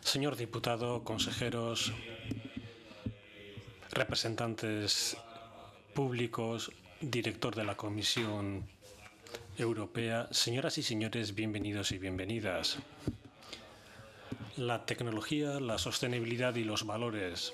Señor diputado, consejeros, representantes públicos, director de la Comisión Europea, señoras y señores, bienvenidos y bienvenidas. La tecnología, la sostenibilidad y los valores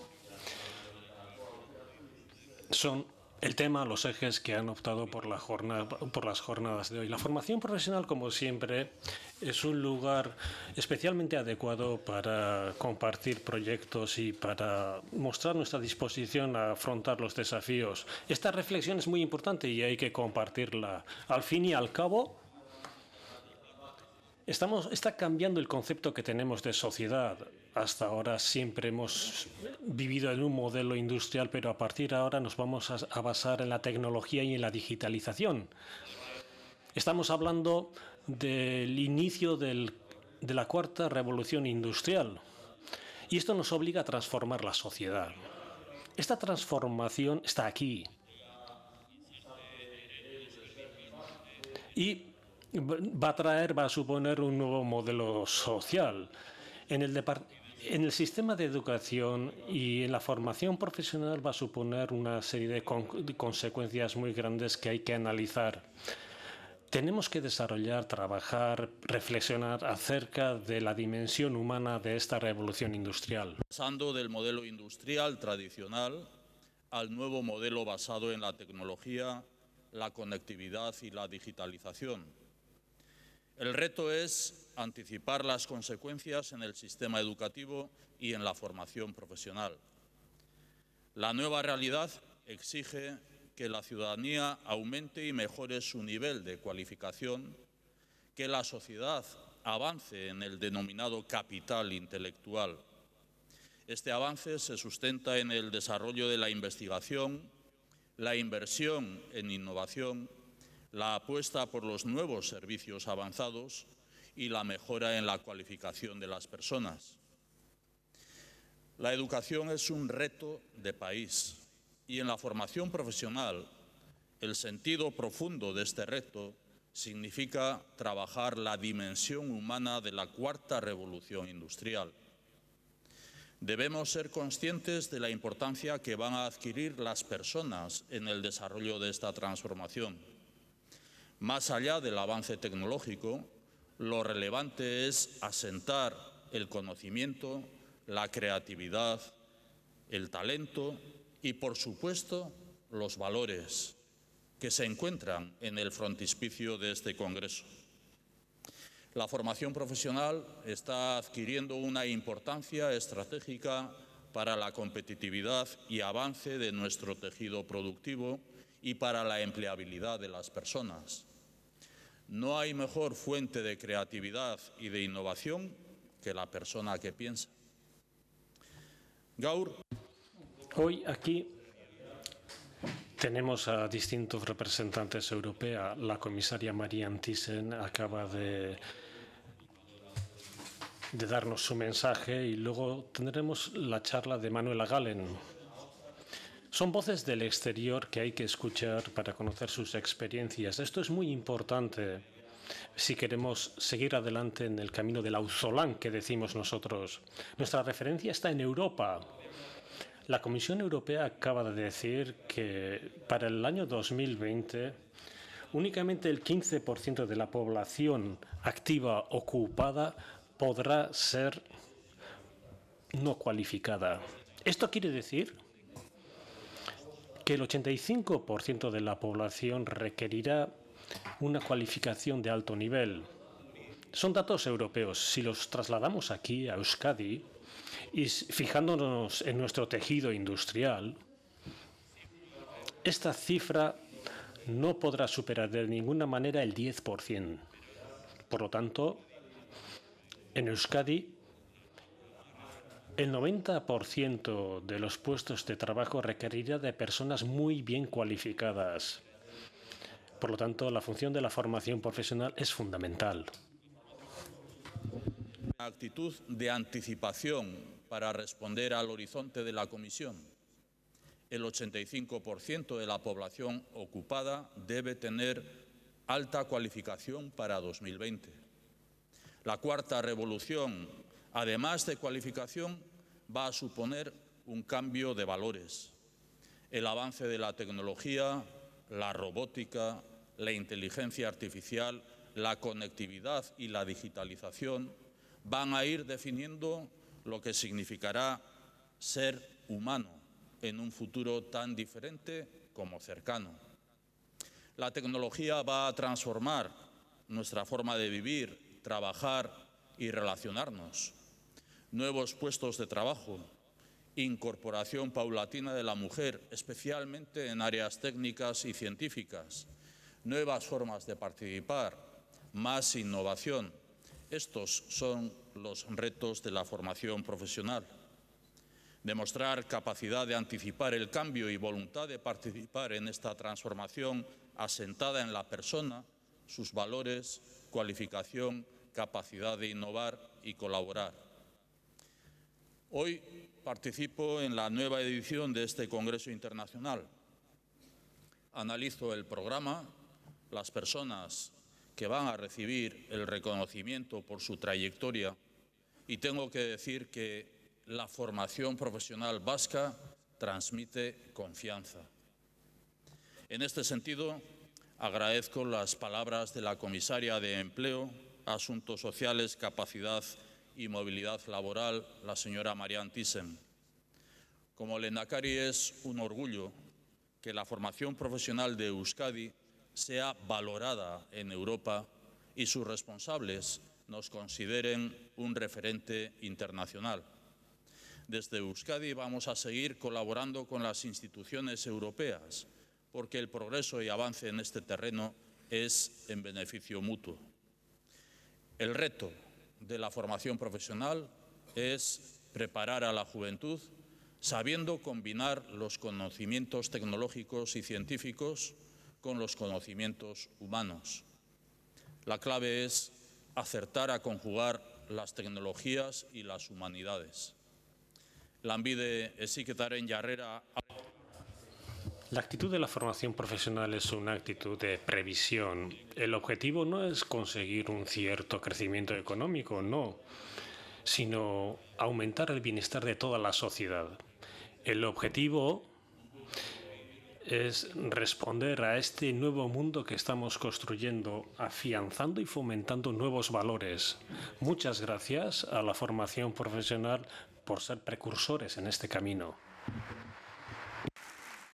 son el tema, los ejes que han optado por, la jornada, por las jornadas de hoy. La formación profesional, como siempre, es un lugar especialmente adecuado para compartir proyectos y para mostrar nuestra disposición a afrontar los desafíos. Esta reflexión es muy importante y hay que compartirla. Al fin y al cabo, Estamos, está cambiando el concepto que tenemos de sociedad. Hasta ahora siempre hemos vivido en un modelo industrial, pero a partir de ahora nos vamos a, a basar en la tecnología y en la digitalización. Estamos hablando del inicio de la cuarta revolución industrial. Y esto nos obliga a transformar la sociedad. Esta transformación está aquí. Y va a traer, va a suponer un nuevo modelo social. En el, sistema de educación y en la formación profesional va a suponer una serie de consecuencias muy grandes que hay que analizar tenemos que desarrollar, trabajar, reflexionar acerca de la dimensión humana de esta revolución industrial. Pasando del modelo industrial tradicional al nuevo modelo basado en la tecnología, la conectividad y la digitalización. El reto es anticipar las consecuencias en el sistema educativo y en la formación profesional. La nueva realidad exige que la ciudadanía aumente y mejore su nivel de cualificación, que la sociedad avance en el denominado capital intelectual. Este avance se sustenta en el desarrollo de la investigación, la inversión en innovación, la apuesta por los nuevos servicios avanzados y la mejora en la cualificación de las personas. La educación es un reto de país y en la formación profesional, el sentido profundo de este reto significa trabajar la dimensión humana de la cuarta revolución industrial. Debemos ser conscientes de la importancia que van a adquirir las personas en el desarrollo de esta transformación. Más allá del avance tecnológico, lo relevante es asentar el conocimiento, la creatividad, el talento y, por supuesto, los valores que se encuentran en el frontispicio de este Congreso. La formación profesional está adquiriendo una importancia estratégica para la competitividad y avance de nuestro tejido productivo y para la empleabilidad de las personas. No hay mejor fuente de creatividad y de innovación que la persona que piensa. Gaur Hoy aquí tenemos a distintos representantes europeos. La comisaria María Antisen acaba de, darnos su mensaje y luego tendremos la charla de Manuela Galen. Son voces del exterior que hay que escuchar para conocer sus experiencias. Esto es muy importante si queremos seguir adelante en el camino del auzolán que decimos nosotros. Nuestra referencia está en Europa la Comisión Europea acaba de decir que para el año 2020 únicamente el 15% de la población activa ocupada podrá ser no cualificada. Esto quiere decir que el 85% de la población requerirá una cualificación de alto nivel. Son datos europeos. Si los trasladamos aquí a Euskadi, y fijándonos en nuestro tejido industrial, esta cifra no podrá superar de ninguna manera el 10%. Por lo tanto, en Euskadi, el 90% de los puestos de trabajo requerirá de personas muy bien cualificadas. Por lo tanto, la función de la formación profesional es fundamental actitud de anticipación para responder al horizonte de la Comisión. El 85% de la población ocupada debe tener alta cualificación para 2020. La cuarta revolución, además de cualificación, va a suponer un cambio de valores. El avance de la tecnología, la robótica, la inteligencia artificial, la conectividad y la digitalización van a ir definiendo lo que significará ser humano en un futuro tan diferente como cercano. La tecnología va a transformar nuestra forma de vivir, trabajar y relacionarnos. Nuevos puestos de trabajo, incorporación paulatina de la mujer, especialmente en áreas técnicas y científicas, nuevas formas de participar, más innovación, estos son los retos de la formación profesional. Demostrar capacidad de anticipar el cambio y voluntad de participar en esta transformación asentada en la persona, sus valores, cualificación, capacidad de innovar y colaborar. Hoy participo en la nueva edición de este Congreso Internacional. Analizo el programa, las personas que van a recibir el reconocimiento por su trayectoria y tengo que decir que la formación profesional vasca transmite confianza. En este sentido, agradezco las palabras de la comisaria de Empleo, Asuntos Sociales, Capacidad y Movilidad Laboral, la señora Marianne Thyssen. Como Lenacari es un orgullo que la formación profesional de Euskadi sea valorada en Europa y sus responsables nos consideren un referente internacional. Desde Euskadi vamos a seguir colaborando con las instituciones europeas, porque el progreso y avance en este terreno es en beneficio mutuo. El reto de la formación profesional es preparar a la juventud sabiendo combinar los conocimientos tecnológicos y científicos con los conocimientos humanos. La clave es acertar a conjugar las tecnologías y las humanidades. la actitud de la formación profesional es una actitud de previsión. El objetivo no es conseguir un cierto crecimiento económico, no, sino aumentar el bienestar de toda la sociedad. El objetivo es responder a este nuevo mundo que estamos construyendo, afianzando y fomentando nuevos valores. Muchas gracias a la formación profesional por ser precursores en este camino.